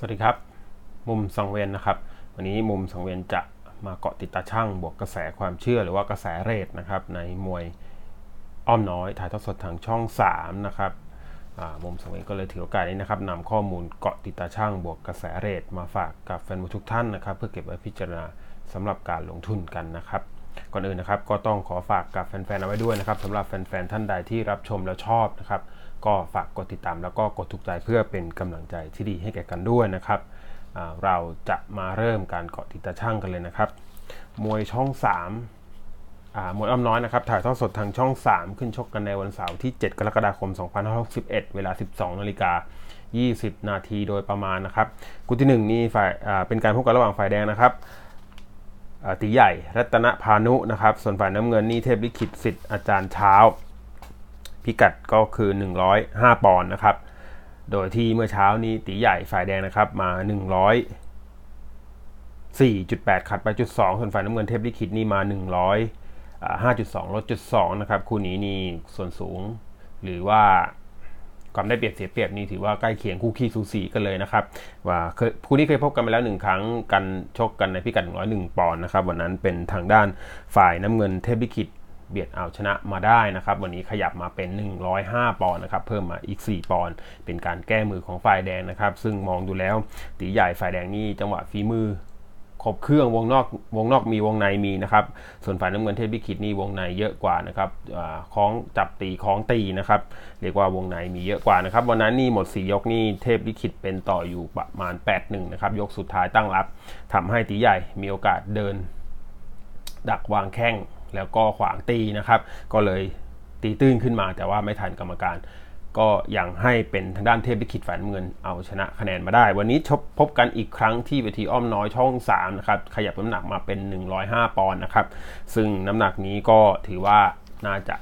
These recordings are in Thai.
สวัสดีครับมุมสังเวียนนะครับวันนี้มุมสังเวียนจะมาเกาะติดตาช่างบวกกระแสความเชื่อหรือว่ากระแสเรทนะครับในมวยอ้อมน้อยถ่ายทอดสดทางช่อง3นะครับมุมสังเวียนก็เลยถือโอกาสนี้นะครับนำข้อมูลเกาะติดตาช่างบวกกระแสเรทมาฝากกับแฟนมวยทุกท่านนะครับเพื่อเก็บไว้พิจารณาสำหรับการลงทุนกันนะครับ ก่อนอื่นนะครับก็ต้องขอฝากกับแฟนๆเอาไว้ด้วยนะครับสำหรับแฟนๆท่านใดที่รับชมแล้วชอบนะครับก็ฝากกดติดตามแล้วก็กดถูกใจเพื่อเป็นกำลังใจที่ดีให้แก่กันด้วยนะครับ เราจะมาเริ่มการเกาะติดตาช่างกันเลยนะครับ มวยช่อง3มวยอ้อมน้อยนะครับ ถ่ายทอดสดทางช่อง 3 ขึ้นชกกันในวันเสาร์ที่ 7 กรกฎาคม2561 เวลา 12นาฬิกา20นาทีโดยประมาณนะครับ กุที่ 1 นี่ฝ่ายเป็นการพบกันระหว่างฝ่ายแดงนะครับตีใหญ่ รัตนพานุนะครับส่วนฝ่ายน้ำเงินนี่เทพลิขิตสิทธิ์อาจารย์เช้าพิกัดก็คือ 105 ปอนด์นะครับ โดยที่เมื่อเช้านี้ตีใหญ่ฝ่ายแดงนะครับ มา 104.8ขัดไปจุด2ส่วนฝ่ายน้ำเงินเทพลิขิตนี่มา 105.2ลดจุด2นะครับคู่นี้นี่ส่วนสูง หรือว่าความได้เปรียบเสียเปรียบนี่ถือว่าใกล้เคียงคู่ขี้สูสีกันเลยนะครับว่าคู่นี้เคยพบกันมาแล้วหนึ่งครั้งกันชกกันในพิกัด101ปอนด์นะครับวันนั้นเป็นทางด้านฝ่ายน้ำเงินเทพลิขิตเบียดเอาชนะมาได้นะครับ วันนี้ขยับมาเป็น 105 ปอนด์นะครับ เพิ่มมาอีก 4 ปอนด์เป็นการแก้มือของฝ่ายแดงนะครับ ซึ่งมองดูแล้วตีใหญ่ฝ่ายแดงนี่จังหวะฝีมือครบเครื่องวงนอกวงนอกมีวงในมีนะครับ ส่วนฝ่ายน้ำเงินเทพบิคิดนี่วงในเยอะกว่านะครับคล้องจับตีคล้องตีนะครับ เรียกว่าวงในมีเยอะกว่านะครับ วันนั้นนี่หมด 4 ยกนี่เทพบิคิดเป็นต่ออยู่ประมาณ 8-1นะครับยกสุดท้ายตั้งรับ ทำให้ตีใหญ่มีโอกาสเดิน ดักวางแข้งแล้วก็ขวางตีนะครับ ก็เลยตีตื้นขึ้นมาแต่ว่าไม่ทันกรรมการ ก็ยังให้เป็นทางด้านเทพลิขิตฝันเงินเอาชนะคะแนนมาได้ วันนี้พบกันอีกครั้งที่เวทีอ้อมน้อยช่อง 3 นะครับ ขยับน้ำหนักมาเป็น 105 ปอนด์นะครับ ซึ่งน้ำหนักนี้ก็ถือว่าน่าจะ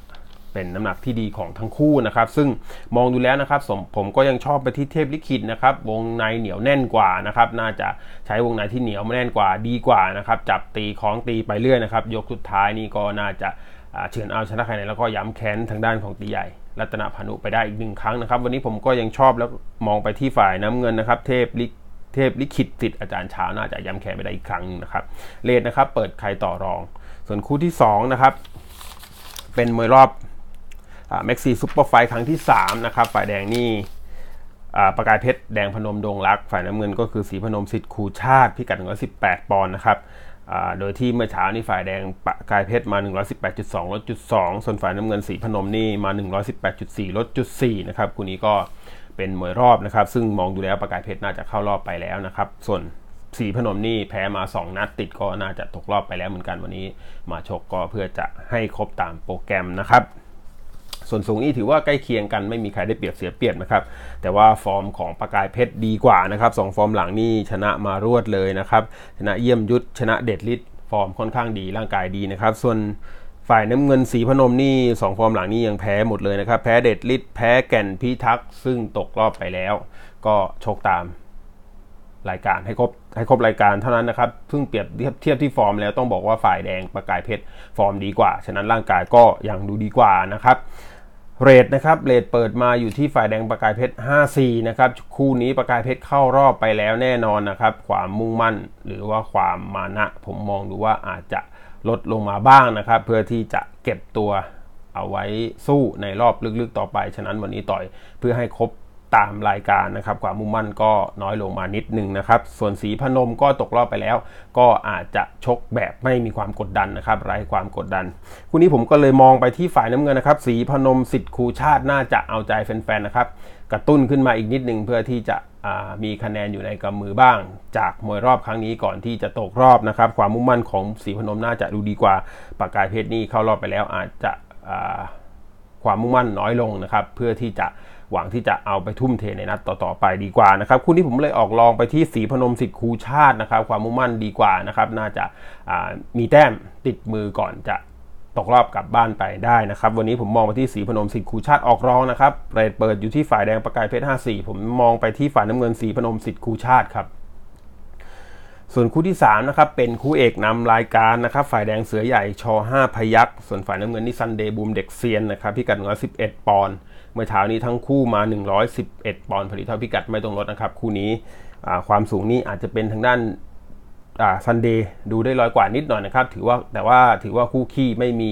เป็นน้ำหนักที่ดีของทั้งคู่นะครับ ซึ่งมองดูแล้วนะครับผมก็ยังชอบไปที่เทพลิขิตนะครับ วงในเหนียวแน่นกว่านะครับ น่าจะใช้วงในที่เหนียวแน่นกว่าดีกว่านะครับ จับตีของตีไปเรื่อยนะครับ ยกสุดท้ายนี่ก็น่าจะเฉือนเอาชนะใครไนนแล้วก็ย้ำแค้นทางด้านของตีใหญ่รัตนพานุไปได้อีกหนึ่งครั้งนะครับ วันนี้ผมก็ยังชอบแล้วมองไปที่ฝ่ายน้ำเงินนะครับ เทพลิเทพลิขิตติดอาจารย์เช้า น่าจะย้ำแค้นไปได้อีกครั้งนะครับเลดนะครับเปิดใครต่อรอง ส่วนคู่ที่2นะครับเป็นมวยรอบแม็กซี่ซูเปอร์ไฟครั้งที่3นะครับ ฝ่ายแดงนี่ประกายเพชรแดงพนมดงรัก ฝ่ายน้ำเงินก็คือสีพนมสิทธิ์คูชาติ พิกัด 118 ปอนด์นะครับโดยที่เมื่อเช้านี้ฝ่ายแดงประกายเพชรมา 118.2ลดจุด2ส่วนฝ่ายน้ำเงินสีพนมนี่มา 118.4ลดจุด4นะครับ คู่นี้ก็เป็นมวยรอบนะครับ ซึ่งมองดูแล้วประกายเพชรน่าจะเข้ารอบไปแล้วนะครับ ส่วนสีพนมนี่แพ้มา 2 นัดติดก็น่าจะตกรอบไปแล้วเหมือนกันวันนี้ มาชกก็เพื่อจะให้ครบตามโปรแกรมนะครับส่วนสูงนี่ถือว่าใกล้เคียงกันไม่มีใครได้เปรียบเสียเปรียบนะครับ แต่ว่าฟอร์มของประกายเพชรดีกว่านะครับสฟอร์มหลังนี่ชนะมารวดเลยนะครับ ชนะเยี่ยมยุทธ ชนะเด็ดฤทธิ์ ฟอร์มค่อนข้างดี ร่างกายดีนะครับ ส่วนฝ่ายน้ำเงินสีพนมนี่งฟอร์มหลังนี่ยังแพ้หมดเลยนะครับ แพ้เด็ดฤทธิ์ แพ้แก่นพิทักษ์ ซึ่งตกรอบไปแล้ว ก็โชคตาม รายการให้ครบให้ครบรายการเท่านั้นนะครับซึ่งเปรียบเทียบที่ฟอร์มแล้ว ต้องบอกว่าฝ่ายแดงประกายเพชรฟอร์มดีกว่า ฉะนั้นร่างกายก็ยังดูดีกว่านะครับเรทนะครับเรทเปิดมาอยู่ที่ฝ่ายแดงประกายเพชร5-4นะครับ คู่นี้ประกายเพชรเข้ารอบไปแล้วแน่นอนนะครับ ความมุ่งมั่น หรือว่าความมานะผมมองดูว่าอาจจะลดลงมาบ้างนะครับเพื่อที่จะเก็บตัวเอาไว้สู้ในรอบลึกๆ ต่อไป ฉะนั้นวันนี้ต่อยเพื่อให้ครบตามรายการนะครับความมุ่งมั่นก็น้อยลงมานิดนึงนะครับ ส่วนสีพนมก็ตกรอบไปแล้ว ก็อาจจะชกแบบไม่มีความกดดันนะครับไร้ความกดดัน คู่นี้ผมก็เลยมองไปที่ฝ่ายน้ำเงินนะครับ สีพนมสิทธิ์ครูชาติน่าจะเอาใจแฟนๆนะครับ กระตุ้นขึ้นมาอีกนิดนึงเพื่อที่จะมีคะแนนอยู่ในกำมือบ้าง จากมวยรอบครั้งนี้ก่อนที่จะตกรอบนะครับ ความมุ่งมั่นของสีพนมน่าจะดูดีกว่าปากกายเพชรนี่เข้ารอบไปแล้วอาจจะความมุ่งมั่นน้อยลงนะครับ เพื่อที่จะหวังที่จะเอาไปทุ่มเทในนัดต่อๆ ไปดีกว่านะครับคู่นี้ผมเลยออกลองไปที่สีพนมสิทธิ์คูชาตินะครับความมุ่งมั่นดีกว่านะครับ น่าจะมีแต้มติดมือก่อนจะตกรอบกลับบ้านไปได้นะครับ วันนี้ผมมองไปที่สีพนมสิทธิ์คูชาติออกรองนะครับเรทเปิดอยู่ที่ฝ่ายแดงประกายเพชร54 ผมมองไปที่ฝ่ายน้ำเงินสีพนมสิทธิ์คูชาติครับส่วนคู่ที่3นะครับเป็นคู่เอกนำรายการนะครับฝ่ายแดงเสือใหญ่ช5พยักส่วนฝ่ายน้ำเงินนี่ซันเดย์บูมเด็กเซียนนะครับพิกัดเงิ111 ปอนด์เมื่อเช้านี้ทั้งคู่มา 111 ปอนด์ผลิตเท่าพิกัดไม่ตรงลดนะครับ คู่นี้ความสูงนี้อาจจะเป็นทางด้านซันเดย์ดูได้ร้อยกว่านิดหน่อยนะครับ ถือว่าแต่ว่าถือว่าคู่ขี้ไม่มี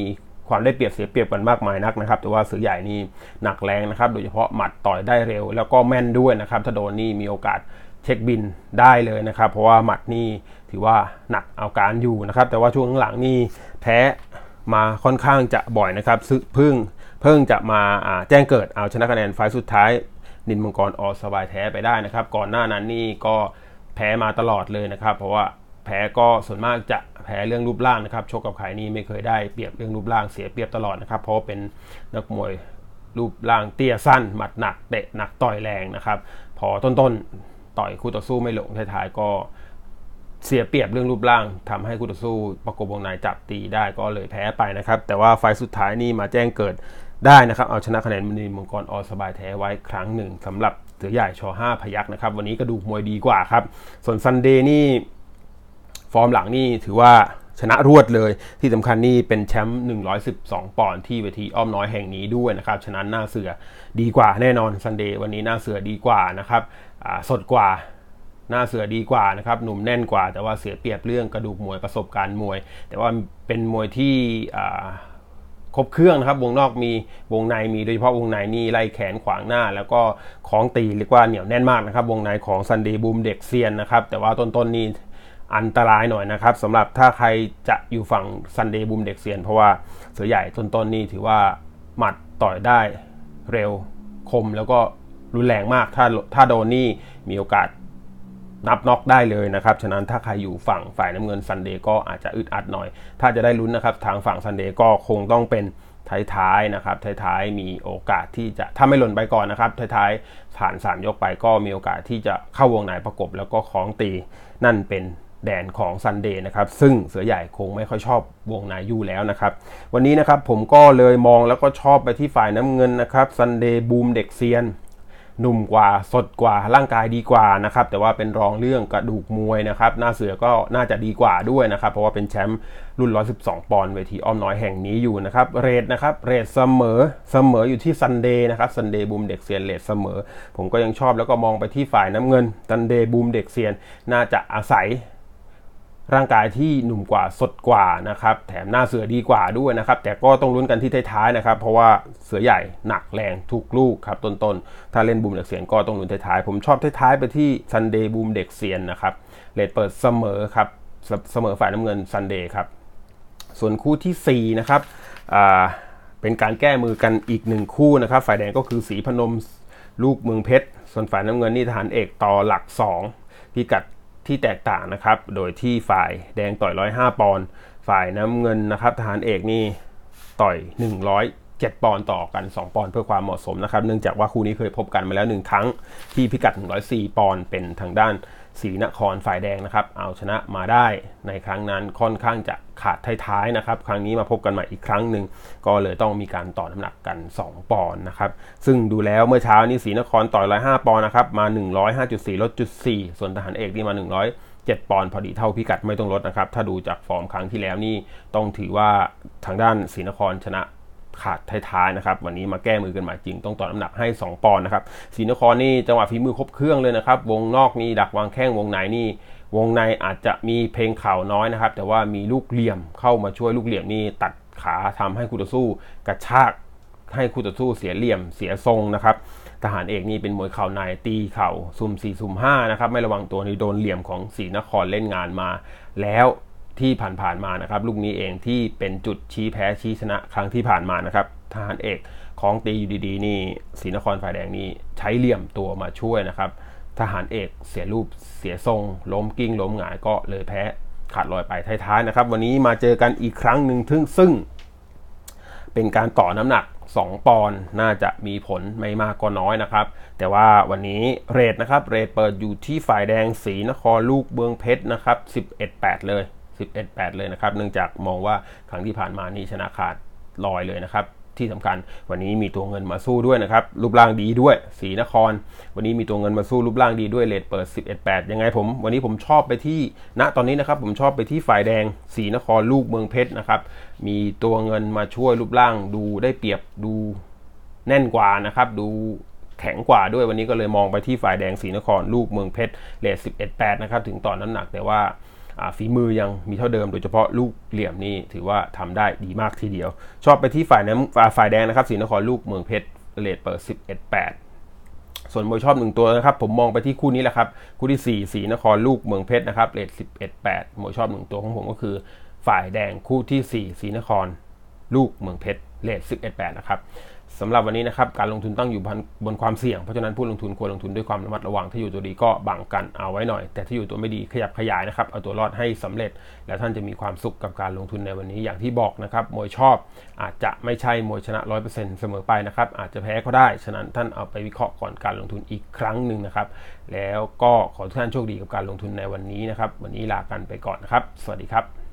ความได้เปรียบเสียเปรียบกันมากมายนักนะครับแต่ว่าเสือใหญ่นี่หนักแรงนะครับโดยเฉพาะหมัดต่อยได้เร็ว แล้วก็แม่นด้วยนะครับถ้าโดนนี่มีโอกาสเช็คบินได้เลยนะครับเพราะว่าหมัดนี่ถือว่าหนักเอาการอยู่นะครับแต่ว่าช่วงหลังนี่แพ้มาค่อนข้างจะบ่อยนะครับซึ่งพึ่งเพิ่งจะมาแจ้งเกิดเอาชนะคะแนนไฟสุดท้าย นินมังกรออสบายแท้ไปได้นะครับก่อนหน้านั้นนี่ก็แพ้มาตลอดเลยนะครับเพราะว่าแพ้ก็ส่วนมากจะแพ้เรื่องรูปร่างนะครับชกกับใครนี่ไม่เคยได้เปรียบเรื่องรูปร่างเสียเปรียบตลอดนะครับเพราะเป็นนักมวยรูปร่างเตี้ยสั้น หมัดหนักเตะหนักต่อยแรงนะครับ พอต้นๆต่อยคู่ต่อสู้ไม่ลงท้ายๆก็เสียเปรียบเรื่องรูปร่าง ทำให้คู่ต่อสู้ ประกบวงในจับตีได้ก็เลยแพ้ไปนะครับ แต่ว่าไฟสุดท้ายนี่มาแจ้งเกิดได้นะครับเอาชนะคะแนนมณีมังกรอสบายแท้ไว้ครั้งหนึ่งสำหรับเสือใหญ่ชอ5พยักนะครับวันนี้กระดูกมวยดีกว่าครับ ส่วนซันเดย์นี่ฟอร์มหลังนี่ถือว่าชนะรวดเลยที่สำคัญนี่เป็นแชมป์112ปอนด์ที่เวทีอ้อมน้อยแห่งนี้ด้วยนะครับฉะนั้นหน้าเสือดีกว่า แน่นอนซันเดย์วันนี้หน้าเสือดีกว่านะครับสดกว่าหน้าเสือดีกว่านะครับหนุ่มแน่นกว่า แต่ว่าเสือเปรียบเรื่องกระดูกมวยประสบการณ์มวย แต่ว่าเป็นมวยที่ครบเครื่องนะครับวงนอกมีวงในมีโดยเฉพาะวงในนี่ไล่แขนขวางหน้า แล้วก็ของตีเรียกว่าเหนียวแน่นมากนะครับ วงในของซันเดย์บูมเด็กเซียนนะครับแต่ว่าต้นๆนี้อันตรายหน่อยนะครับสำหรับถ้าใครจะอยู่ฝั่งซันเดย์บูมเด็กเซียน เพราะว่าเสือใหญ่ต้นๆนี้ถือว่าหมัดต่อยได้เร็วคมแล้วก็รุนแรงมากถ้าถ้าโดนนี่มีโอกาสนับน็อกได้เลยนะครับ ฉะนั้นถ้าใครอยู่ฝั่งฝ่ายน้ำเงินซันเดย์ก็อาจจะอึดอัดหน่อย ถ้าจะได้ลุ้นนะครับทางฝั่งซันเดย์ก็คงต้องเป็นท้ายๆนะครับท้ายๆมีโอกาสที่จะถ้าไม่หล่นไปก่อนนะครับท้ายๆผ่าน3ยกไปก็มีโอกาสที่จะเข้าวงในประกบแล้วก็คล้องตี นั่นเป็นแดนของซันเดย์นะครับซึ่งเสือใหญ่คงไม่ค่อยชอบวงในอยู่แล้วนะครับวันนี้นะครับผมก็เลยมองแล้วก็ชอบไปที่ฝ่ายน้ำเงินนะครับซันเดย์บูมเด็กเซียนหนุ่มกว่าสดกว่าร่างกายดีกว่านะครับ แต่ว่าเป็นรองเรื่องกระดูกมวยนะครับ หน้าเสือก็น่าจะดีกว่าด้วยนะครับ เพราะว่าเป็นแชมป์รุ่น 112 ปอนด์เวทีอ้อมน้อยแห่งนี้อยู่นะครับเรทนะครับเรทเสมอเสมออยู่ที่ซันเดย์นะครับซันเดย์บูมเด็กเซียนเรทเสมอ ผมก็ยังชอบแล้วก็มองไปที่ฝ่ายน้ำเงินซันเดย์บูมเด็กเซียนน่าจะอาศัยร่างกายที่หนุ่มกว่าสดกว่านะครับ แถมหน้าเสือดีกว่าด้วยนะครับ แต่ก็ต้องลุ้นกันที่ท้ายๆนะครับ เพราะว่าเสือใหญ่หนักแรง ทุกลูกครับต้นๆ ถ้าเล่นบูมเด็กเสียนก็ต้องลุ้นท้ายๆผมชอบท้ายๆไปที่ซันเดย์บูมเด็กเสียนนะครับเลทเปิดเสมอครับ เสมอฝ่ายน้ำเงินซันเดย์ครับ ส่วนคู่ที่ 4 นะครับเป็นการแก้มือกันอีกหนึ่งคู่นะครับฝ่ายแดงก็คือสีพนมลูกเมืองเพชรส่วนฝ่ายน้ำเงินนี่ทหารเอกต่อหลัก 2พิกัดที่แตกต่างนะครับ โดยที่ฝ่ายแดงต่อย 105 ปอนด์ฝ่ายน้ำเงินนะครับทหารเอกนี่ต่อย 107 ปอนด์ต่อกัน 2ปอนด์เพื่อความเหมาะสมนะครับ เนื่องจากว่าคู่นี้เคยพบกันมาแล้ว 1 ครั้ง ที่พิกัด 104 ปอนด์เป็นทางด้านศรีนครฝ่ายแดงนะครับ เอาชนะมาได้ในครั้งนั้นค่อนข้างจะขาดท้ายๆนะครับครั้งนี้มาพบกันใหม่อีกครั้งหนึ่ง ก็เลยต้องมีการต่อน้ำหนักกัน 2 ปอนด์นะครับซึ่งดูแล้วเมื่อเช้านี้ศรีนครต่อยร้อยหปอนด์นะครับมา 105.4 ลดจุด4ส่วนทหารเอกนี่มา 100 7ปอนด์พอดีเท่าพิกัดไม่ต้องลดนะครับ ถ้าดูจากฟอร์มครั้งที่แล้วนี่ต้องถือว่าทางด้านศรีนครชนะขาดท้ายๆนะครับวันนี้มาแก้มือกันมาจริงต้องต่อน้ำหนักให้ 2 ปอนด์นะครับศรีนครนี่จังหวะฝีมือครบเครื่องเลยนะครับ วงนอกนี่ดักวางแข้งวงในนี่วงในอาจจะมีเพลงข่าวน้อยนะครับ แต่ว่ามีลูกเหลี่ยมเข้ามาช่วยลูกเหลี่ยมนี่ตัดขาทำให้คู่ต่อสู้กระชากให้คู่ต่อสู้เสียเหลี่ยมเสียทรงนะครับ ทหารเอกนี่เป็นมวยเข่าในตีเข่าซุ่มสี่ซุ่มห้านะครับไม่ระวังตัวนี่โดนเหลี่ยมของศรีนครเล่นงานมาแล้วที่ผ่านๆมานะครับลูกนี้เองที่เป็นจุดชี้แพ้ชี้ชนะ ครั้งที่ผ่านมานะครับ ทหารเอกของตีอยู่ดีๆ นี่ศรีนครฝ่ายแดงนี่ใช้เหลี่ยมตัวมาช่วยนะครับ ทหารเอกเสียรูปเสียทรง ล้มกิ้งล้มหงายก็เลยแพ้ขาดลอยไปท้ายๆนะครับวันนี้มาเจอกันอีกครั้งหนึ่งทึ่งซึ่ง เป็นการต่อน้ำหนัก 2ปอนน่าจะมีผลไม่มากก็น้อยนะครับ แต่ว่าวันนี้เรทนะครับเรทเปิดอยู่ที่ฝ่ายแดงสีนครลูกเบืองเพชรนะครับ11-8 เลย11-8 เลยนะครับเนื่องจากมองว่าครั้งที่ผ่านมานี้ชนะขาด ลอยเลยนะครับที่สำคัญวันนี้มีตัวเงินมาสู้ด้วยนะครับ รูปร่างดีด้วยสีนคร วันนี้มีตัวเงินมาสู้รูปร่างดีด้วยเลทเปิด11-8ยังไงผม วันนี้ผมชอบไปที่ณนะตอนนี้นะครับ ผมชอบไปที่ฝ่ายแดงสีนครลูกเมืองเพชรนะครับมีตัวเงินมาช่วยรูปร่าง ดูได้เปรียบดูแน่นกว่านะครับ ดูแข็งกว่าด้วย วันนี้ก็เลยมองไปที่ฝ่ายแดงสีนครลูกเมืองเพชรเลท11-8นะครับถึงต่อนน้าหนักแต่ว่าฝีมือยังมีเท่าเดิมโดยเฉพาะลูกเหลี่ยมนี่ถือว่าทำได้ดีมากทีเดียว ชอบไปที่ฝ่ายน้ำฝ่ายแดงนะครับสีนครลูกเมืองเพชรเลทเปิด11 8ส่วนมวยชอบ1ตัวนะครับ ผมมองไปที่คู่นี้แหละครับ คู่ที่4สีนครลูกเมืองเพชรนะครับเลท11 8มวยชอบ1ตัวของผมก็คือฝ่ายแดงคู่ที่4สีนคร ลูกเมืองเพชรเลท11 8นะครับสำหรับวันนี้นะครับ การลงทุนตั้งอยู่บนความเสี่ยงเพราะฉะนั้นผู้ลงทุนควรลงทุนด้วยความระมัดระวัง ถ้าอยู่ตัวดีก็บังกันเอาไว้หน่อย แต่ถ้าอยู่ตัวไม่ดีขยับขยายนะครับเอาตัวรอดให้สำเร็จ และท่านจะมีความสุขกับการลงทุนในวันนี้อย่างที่บอกนะครับมวยชอบอาจจะไม่ใช่มวยชนะ100%เสมอไปนะครับอาจจะแพ้ก็ได้ฉะนั้นท่านเอาไปวิเคราะห์ก่อนการลงทุนอีกครั้งหนึ่งนะครับ แล้วก็ขอทุกท่านโชคดีกับการลงทุนในวันนี้นะครับวันนี้ลากันไปก่อนนะครับสวัสดีครับ